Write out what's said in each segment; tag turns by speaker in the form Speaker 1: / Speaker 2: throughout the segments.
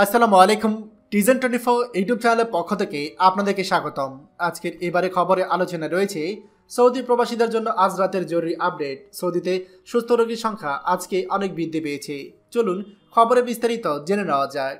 Speaker 1: আসসালামু আলাইকুম টিজেন twenty four YouTube চ্যানেলের পক্ষ থেকে আপনাদেরকে স্বাগতম আজকের এবারে খবরে আলোচনা রয়েছে সৌদি প্রবাসীদের জন্য আজ রাতের জরুরি আপডেট সৌদিতে সুস্থ রোগীর সংখ্যা আজকে অনেক বৃদ্ধি পেয়েছে চলুন খবরে বিস্তারিত জেনে নেওয়া যাক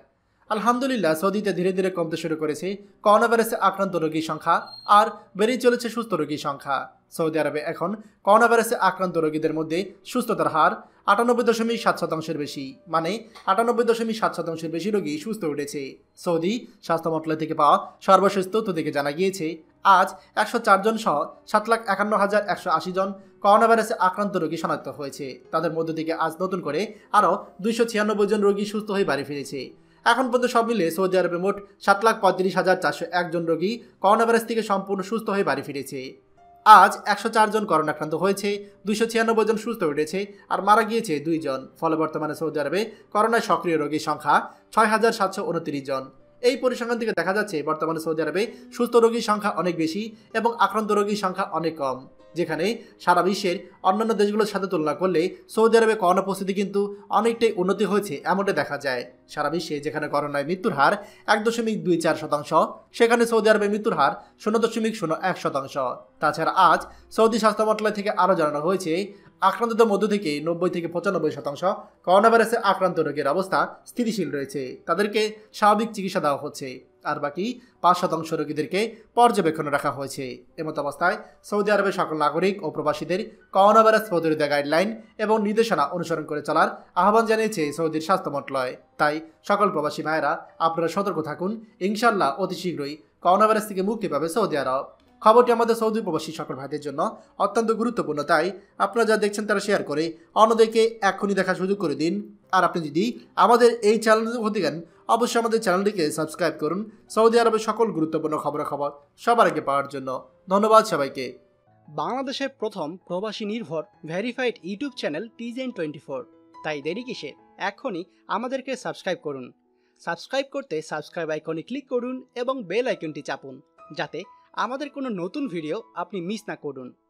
Speaker 1: আলহামদুলিল্লাহ সৌদিতে ধীরে ধীরে কমতে শুরু করেছে করোনা ভাইরাসে আক্রান্ত রোগীর সংখ্যা আর বেড়েই চলেছে সুস্থ রোগীর সংখ্যা সৌদি আরবে এখন করোনা ভাইরাসে আক্রান্ত রোগীদের মধ্যে সুস্থতার হার আটানব্বই দশমিক সাত শতাংশের বেশি মানে আটানব্বই দশমিক সাত শতাংশের বেশি রোগী সুস্থ উঠেছে সৌদি স্বাস্থ্য মন্ত্রালয় থেকে পাওয়া সর্বশেষ তথ্য থেকে জানা গিয়েছে আজ একশো চারজন সহ সাত লাখ একান্ন হাজার একশো আশি জন করোনা ভাইরাসে আক্রান্ত রোগী শনাক্ত হয়েছে তাদের মধ্য থেকে আজ নতুন করে আরও দুইশো ছিয়ানব্বই জন রোগী সুস্থ হয়ে বাড়ি ফিরেছে এখন পর্যন্ত সব মিলে সৌদি আরবে মোট সাত লাখ পঁয়ত্রিশ হাজার চারশো একজন রোগী করোনা ভাইরাস থেকে সম্পূর্ণ সুস্থ হয়ে বাড়ি ফিরেছে আজ একশো জন করোনা আক্রান্ত হয়েছে দুইশো ছিয়ানব্বই জন সুস্থ উঠেছে আর মারা গিয়েছে দুইজন ফলে বর্তমানে সৌদি আরবে করোনায় সক্রিয় রোগীর সংখ্যা ছয় হাজার সাতশো উনত্রিশ জন এই পরিসংখ্যান থেকে দেখা যাচ্ছে বর্তমানে সৌদি আরবে সুস্থ রোগীর সংখ্যা অনেক বেশি এবং আক্রান্ত রোগীর সংখ্যা অনেক কম যেখানে সারা বিশ্বের অন্যান্য দেশগুলোর সাথে তুলনা করলে সৌদি আরবে করোনা পরিস্থিতি কিন্তু অনেকটাই উন্নতি হয়েছে এমনটা দেখা যায় সারা বিশ্বে যেখানে করোনায় মৃত্যুর হার এক দশমিক দুই চার শতাংশ সেখানে সৌদি আরবে মৃত্যুর হার শূন্য দশমিক শূন্য এক শতাংশ তাছাড়া আজ সৌদি স্বাস্থ্য মন্ত্রণালয় থেকে আরও জানানো হয়েছে আক্রান্তদের মধ্য থেকে নব্বই থেকে পঁচানব্বই শতাংশ করোনা ভাইরাসে আক্রান্ত রোগের অবস্থা স্থিতিশীল রয়েছে তাদেরকে স্বাভাবিক চিকিৎসা দেওয়া হচ্ছে আর বাকি পাঁচ শতাংশ রোগীদেরকে পর্যবেক্ষণে রাখা হয়েছে এমত অবস্থায় সৌদি আরবের সকল নাগরিক ও প্রবাসীদের করোনা ভাইরাস প্রতিরোধে গাইডলাইন এবং নির্দেশনা অনুসরণ করে চলার আহ্বান জানিয়েছে সৌদির স্বাস্থ্য মন্ত্রণালয় তাই সকল প্রবাসী ভাইয়েরা আপনারা সতর্ক থাকুন ইনশাল্লাহ অতি শীঘ্রই করোনা ভাইরাস থেকে মুক্তি পাবে সৌদি আরব খবরটি আমাদের সৌদি প্রবাসী সকল ভাইদের জন্য অত্যন্ত গুরুত্বপূর্ণ তাই আপনারা যা দেখছেন তারা শেয়ার করে অন্যদেরকে এখনই দেখার সুযোগ করে দিন আর আপনি যদি আমাদের এই চ্যানেল হতে গেন অবশ্যই আমাদের চ্যানেলটিকে সাবস্ক্রাইব করুন সৌদি আরবের সকল গুরুত্বপূর্ণ খবরাখবর সবার আগে পাওয়ার জন্য ধন্যবাদ সবাইকে বাংলাদেশের প্রথম প্রবাসী নির্ভর ভেরিফাইড ইউটিউব চ্যানেল টিজেন টোয়েন্টি ফোর তাই দেরি কিসে এখনই আমাদেরকে সাবস্ক্রাইব করুন সাবস্ক্রাইব করতে সাবস্ক্রাইব আইকনে ক্লিক করুন এবং বেল আইকনটি চাপুন যাতে আমাদের কোনো নতুন ভিডিও আপনি মিস না করুন